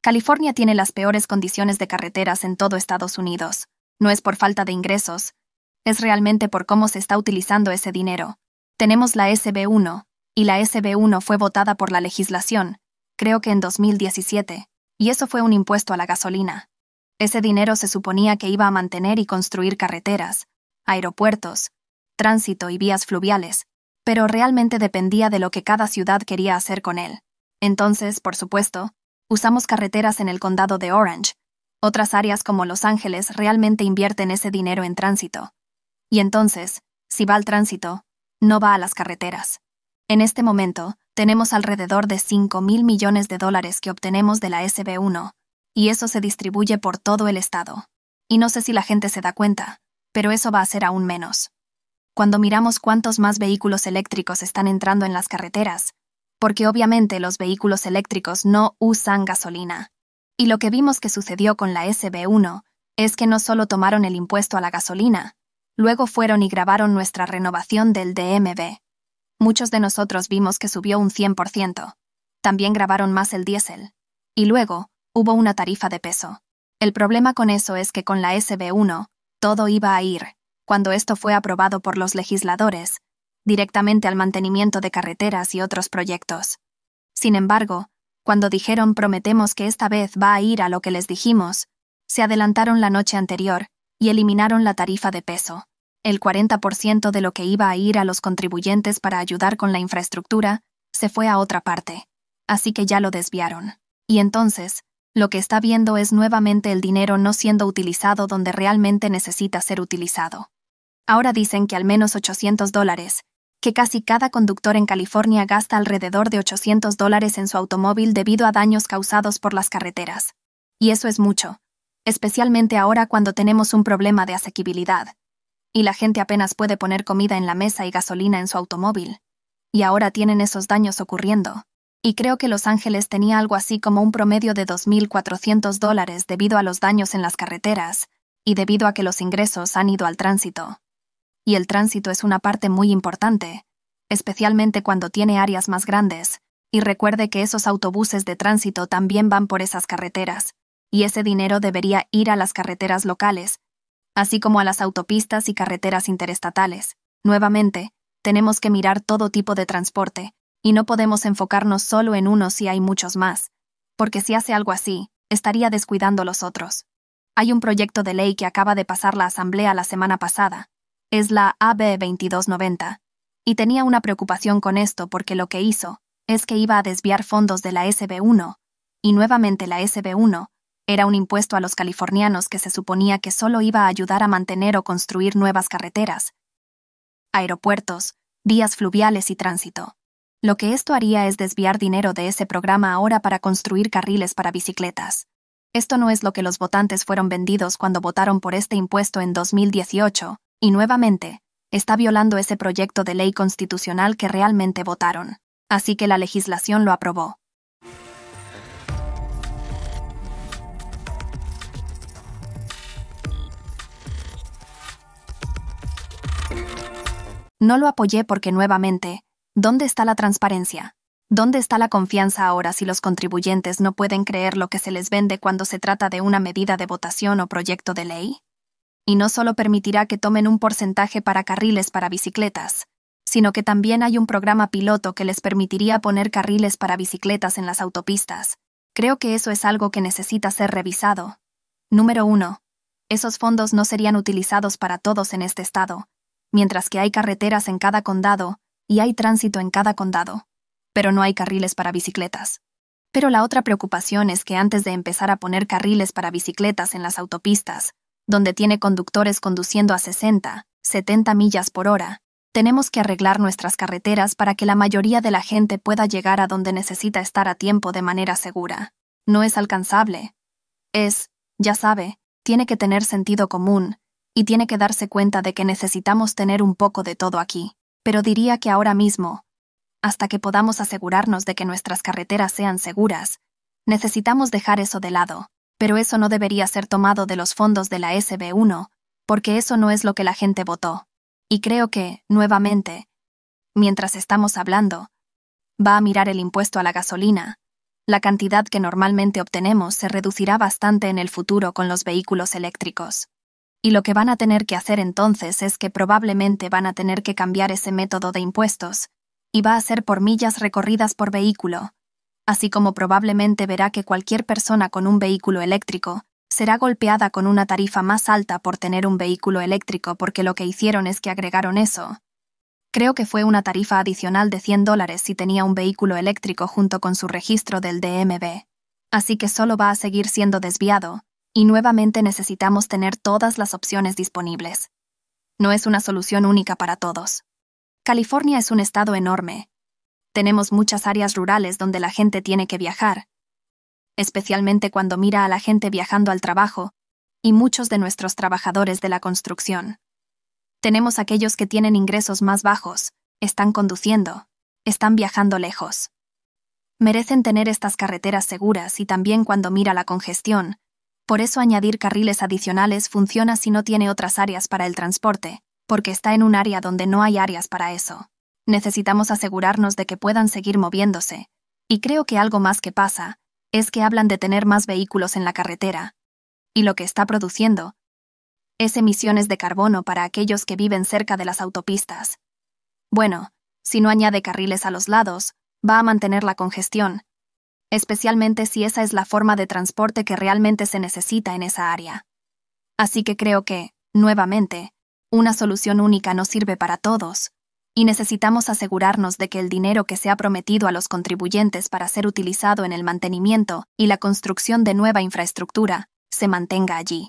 California tiene las peores condiciones de carreteras en todo Estados Unidos. No es por falta de ingresos, es realmente por cómo se está utilizando ese dinero. Tenemos la SB1, y la SB1 fue votada por la legislación, creo que en 2017, y eso fue un impuesto a la gasolina. Ese dinero se suponía que iba a mantener y construir carreteras, aeropuertos, tránsito y vías fluviales, pero realmente dependía de lo que cada ciudad quería hacer con él. Entonces, por supuesto, Usamos carreteras en el condado de Orange. Otras áreas como Los Ángeles realmente invierten ese dinero en tránsito. Y entonces, si va al tránsito, no va a las carreteras. En este momento, tenemos alrededor de 5 mil millones de dólares que obtenemos de la SB1, y eso se distribuye por todo el estado. Y no sé si la gente se da cuenta, pero eso va a ser aún menos. Cuando miramos cuántos más vehículos eléctricos están entrando en las carreteras, porque obviamente los vehículos eléctricos no usan gasolina. Y lo que vimos que sucedió con la SB1 es que no solo tomaron el impuesto a la gasolina, luego fueron y grabaron nuestra renovación del DMV. Muchos de nosotros vimos que subió un 100%. También grabaron más el diésel. Y luego, hubo una tarifa de peso. El problema con eso es que con la SB1, todo iba a ir, cuando esto fue aprobado por los legisladores, directamente al mantenimiento de carreteras y otros proyectos. Sin embargo, cuando dijeron prometemos que esta vez va a ir a lo que les dijimos, se adelantaron la noche anterior y eliminaron la tarifa de peso, el 40% de lo que iba a ir a los contribuyentes para ayudar con la infraestructura, se fue a otra parte, así que ya lo desviaron. Y entonces, lo que está viendo es nuevamente el dinero no siendo utilizado donde realmente necesita ser utilizado. Ahora dicen que al menos 800 dólares, que casi cada conductor en California gasta alrededor de 800 dólares en su automóvil debido a daños causados por las carreteras. Y eso es mucho, especialmente ahora cuando tenemos un problema de asequibilidad. Y la gente apenas puede poner comida en la mesa y gasolina en su automóvil. Y ahora tienen esos daños ocurriendo. Y creo que Los Ángeles tenía algo así como un promedio de 2.400 dólares debido a los daños en las carreteras, y debido a que los ingresos han ido al tránsito y el tránsito es una parte muy importante, especialmente cuando tiene áreas más grandes, y recuerde que esos autobuses de tránsito también van por esas carreteras, y ese dinero debería ir a las carreteras locales, así como a las autopistas y carreteras interestatales. Nuevamente, tenemos que mirar todo tipo de transporte, y no podemos enfocarnos solo en uno si hay muchos más, porque si hace algo así, estaría descuidando los otros. Hay un proyecto de ley que acaba de pasar la Asamblea la semana pasada, es la AB2290, y tenía una preocupación con esto porque lo que hizo es que iba a desviar fondos de la SB1, y nuevamente la SB1 era un impuesto a los californianos que se suponía que solo iba a ayudar a mantener o construir nuevas carreteras, aeropuertos, vías fluviales y tránsito. Lo que esto haría es desviar dinero de ese programa ahora para construir carriles para bicicletas. Esto no es lo que los votantes fueron vendidos cuando votaron por este impuesto en 2018, y nuevamente, está violando ese proyecto de ley constitucional que realmente votaron. Así que la legislación lo aprobó. No lo apoyé porque nuevamente, ¿dónde está la transparencia? ¿Dónde está la confianza ahora si los contribuyentes no pueden creer lo que se les vende cuando se trata de una medida de votación o proyecto de ley? y no solo permitirá que tomen un porcentaje para carriles para bicicletas, sino que también hay un programa piloto que les permitiría poner carriles para bicicletas en las autopistas. Creo que eso es algo que necesita ser revisado. Número uno. Esos fondos no serían utilizados para todos en este estado, mientras que hay carreteras en cada condado y hay tránsito en cada condado, pero no hay carriles para bicicletas. Pero la otra preocupación es que antes de empezar a poner carriles para bicicletas en las autopistas, donde tiene conductores conduciendo a 60, 70 millas por hora, tenemos que arreglar nuestras carreteras para que la mayoría de la gente pueda llegar a donde necesita estar a tiempo de manera segura. No es alcanzable. Es, ya sabe, tiene que tener sentido común, y tiene que darse cuenta de que necesitamos tener un poco de todo aquí. Pero diría que ahora mismo, hasta que podamos asegurarnos de que nuestras carreteras sean seguras, necesitamos dejar eso de lado pero eso no debería ser tomado de los fondos de la SB1, porque eso no es lo que la gente votó. Y creo que, nuevamente, mientras estamos hablando, va a mirar el impuesto a la gasolina. La cantidad que normalmente obtenemos se reducirá bastante en el futuro con los vehículos eléctricos. Y lo que van a tener que hacer entonces es que probablemente van a tener que cambiar ese método de impuestos, y va a ser por millas recorridas por vehículo, así como probablemente verá que cualquier persona con un vehículo eléctrico será golpeada con una tarifa más alta por tener un vehículo eléctrico porque lo que hicieron es que agregaron eso. Creo que fue una tarifa adicional de 100 dólares si tenía un vehículo eléctrico junto con su registro del DMV. Así que solo va a seguir siendo desviado, y nuevamente necesitamos tener todas las opciones disponibles. No es una solución única para todos. California es un estado enorme, tenemos muchas áreas rurales donde la gente tiene que viajar, especialmente cuando mira a la gente viajando al trabajo, y muchos de nuestros trabajadores de la construcción. Tenemos aquellos que tienen ingresos más bajos, están conduciendo, están viajando lejos. Merecen tener estas carreteras seguras y también cuando mira la congestión, por eso añadir carriles adicionales funciona si no tiene otras áreas para el transporte, porque está en un área donde no hay áreas para eso necesitamos asegurarnos de que puedan seguir moviéndose, y creo que algo más que pasa es que hablan de tener más vehículos en la carretera, y lo que está produciendo es emisiones de carbono para aquellos que viven cerca de las autopistas. Bueno, si no añade carriles a los lados, va a mantener la congestión, especialmente si esa es la forma de transporte que realmente se necesita en esa área. Así que creo que, nuevamente, una solución única no sirve para todos, y necesitamos asegurarnos de que el dinero que se ha prometido a los contribuyentes para ser utilizado en el mantenimiento y la construcción de nueva infraestructura se mantenga allí.